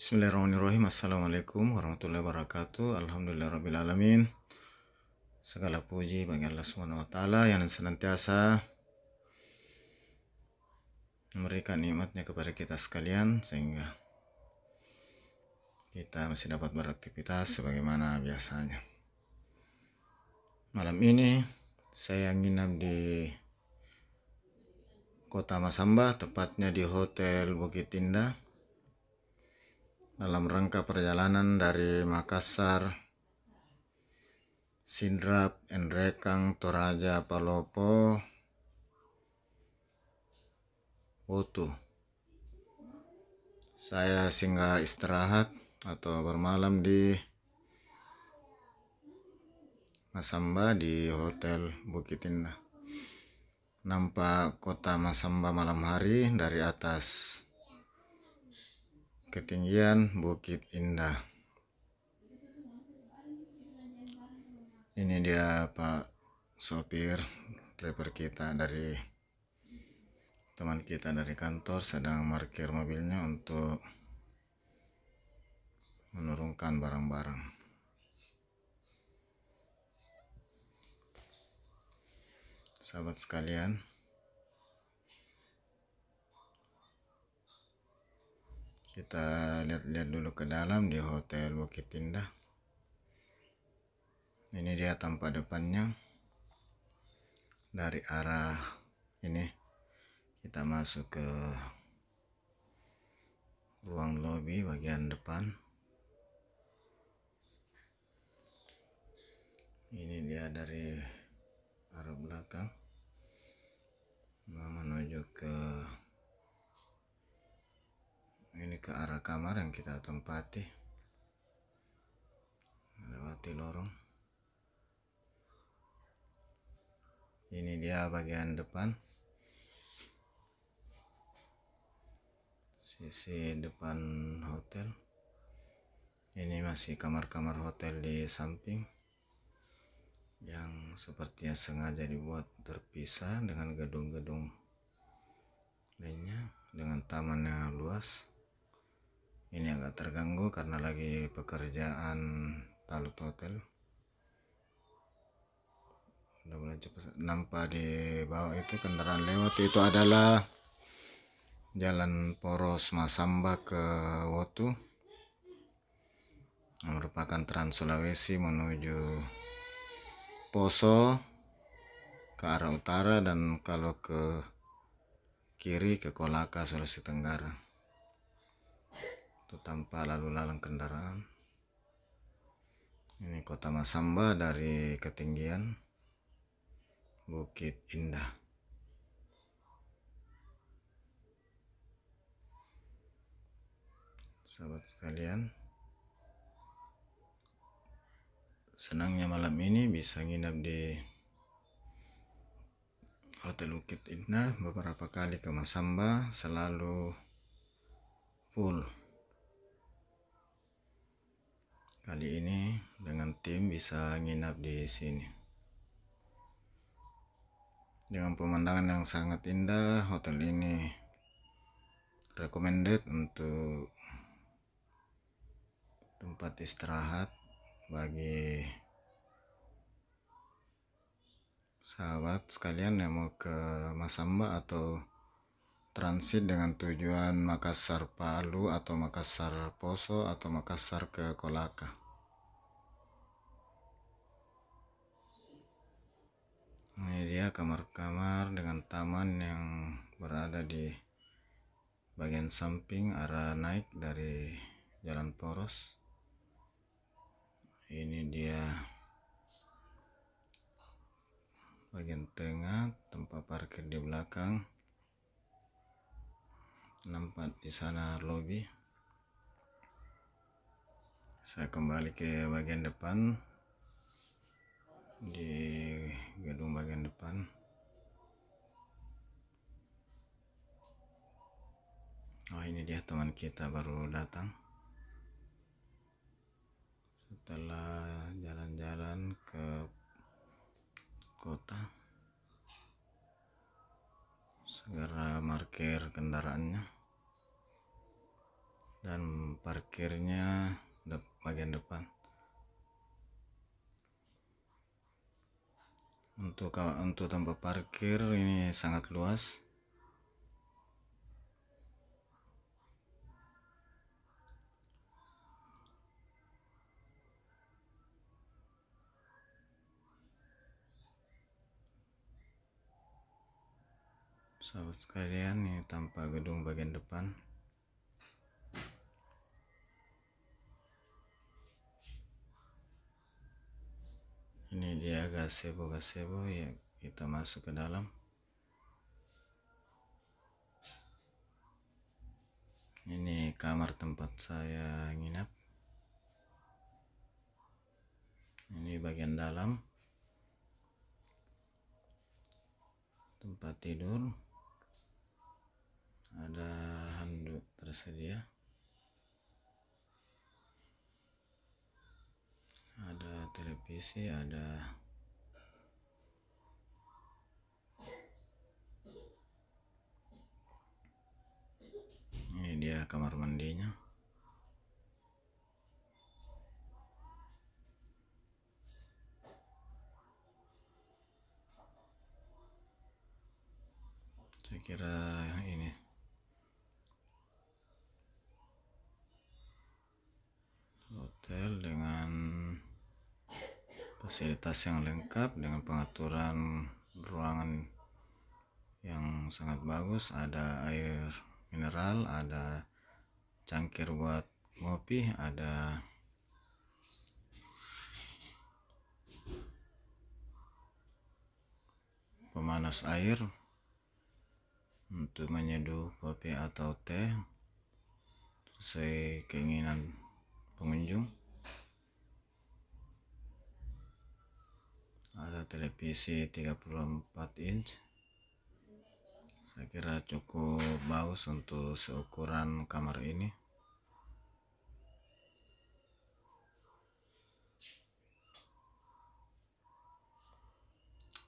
Bismillahirrahmanirrahim Assalamualaikum warahmatullahi wabarakatuh Alhamdulillahirrahmanirrahim. Segala puji bagi Allah SWT yang senantiasa Memberikan nikmatnya kepada kita sekalian Sehingga kita masih dapat beraktivitas sebagaimana biasanya Malam ini saya nginap di kota Masamba Tepatnya di Hotel Bukit Indah dalam rangka perjalanan dari Makassar, Sindrap, Endrekang, Toraja, Palopo, Wotu. Saya singgah istirahat atau bermalam di Masamba di Hotel Bukit Indah. Nampak kota Masamba malam hari dari atas ketinggian Bukit Indah ini dia Pak sopir driver kita dari teman kita dari kantor sedang parkir mobilnya untuk menurunkan barang-barang sahabat sekalian kita lihat-lihat dulu ke dalam di hotel Bukit Indah ini dia tampak depannya dari arah ini kita masuk ke ruang lobby bagian depan ini dia dari arah belakang ke arah kamar yang kita tempati melewati lorong ini dia bagian depan sisi depan hotel ini masih kamar-kamar hotel di samping yang sepertinya sengaja dibuat terpisah dengan gedung-gedung lainnya dengan taman yang luas ini agak terganggu karena lagi pekerjaan talut hotel cepat nampak di bawah itu kendaraan lewat itu adalah jalan poros Masamba ke Wotu yang merupakan Trans Sulawesi menuju Poso ke arah utara dan kalau ke kiri ke Kolaka Sulawesi Tenggara atau tanpa lalu lalang kendaraan ini kota Masamba dari ketinggian Bukit Indah sahabat sekalian senangnya malam ini bisa nginap di Hotel Bukit Indah beberapa kali ke Masamba selalu full kali ini dengan tim bisa nginap di sini dengan pemandangan yang sangat indah hotel ini recommended untuk tempat istirahat bagi sahabat sekalian yang mau ke Masamba atau transit dengan tujuan Makassar Palu atau Makassar Poso atau Makassar ke Kolaka ini dia kamar-kamar dengan taman yang berada di bagian samping arah naik dari jalan poros ini dia bagian tengah tempat parkir di belakang nampak di sana lobi. saya kembali ke bagian depan di gedung bagian depan oh ini dia teman kita baru datang setelah jalan-jalan ke kota segera parkir kendaraannya dan parkirnya bagian depan untuk untuk tempat parkir ini sangat luas sahabat sekalian ini tanpa gedung ya gazebo sebo. ya kita masuk ke dalam ini kamar tempat saya nginap ini bagian dalam tempat tidur ada handuk tersedia ada televisi ada ini dia kamar mandinya saya kira ini fasilitas yang lengkap dengan pengaturan ruangan yang sangat bagus ada air mineral ada cangkir buat ngopi ada pemanas air untuk menyeduh kopi atau teh sesuai keinginan pengunjung televisi 34 inch saya kira cukup bagus untuk seukuran kamar ini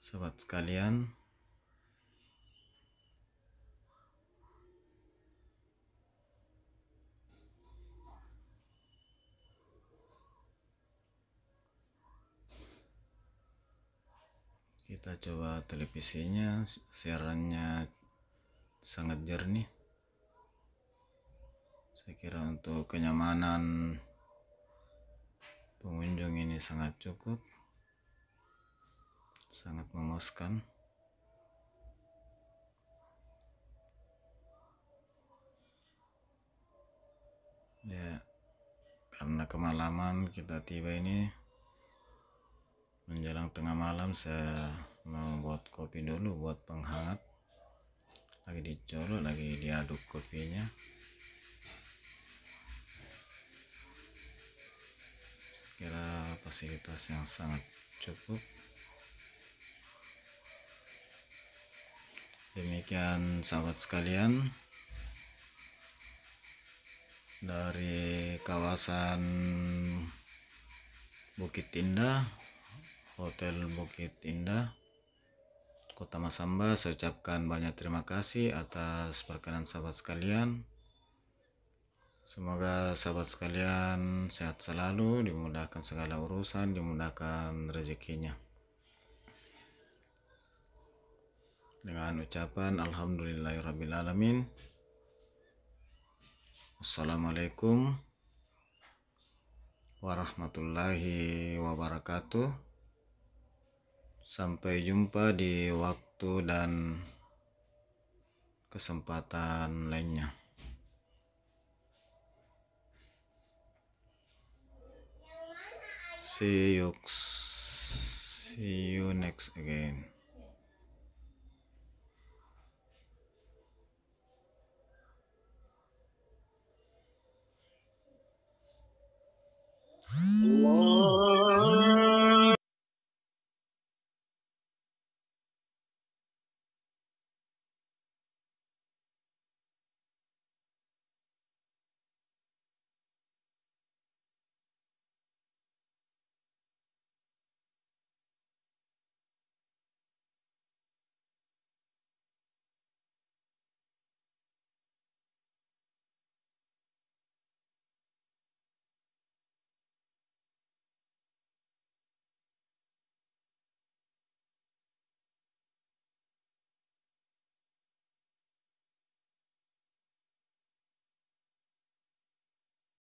sobat sekalian coba televisinya siarannya sangat jernih saya kira untuk kenyamanan pengunjung ini sangat cukup sangat memuaskan ya karena kemalaman kita tiba ini menjelang tengah malam saya membuat kopi dulu buat penghangat lagi dicolok lagi diaduk kopinya kira fasilitas yang sangat cukup demikian sahabat sekalian dari kawasan Bukit Indah Hotel Bukit Indah Kota Masamba, saya ucapkan banyak terima kasih atas perkenan sahabat sekalian. Semoga sahabat sekalian sehat selalu, dimudahkan segala urusan, dimudahkan rezekinya. Dengan ucapan Alhamdulillahirrabbilalamin. Assalamualaikum warahmatullahi wabarakatuh. Sampai jumpa di waktu dan kesempatan lainnya. See you, see you next again.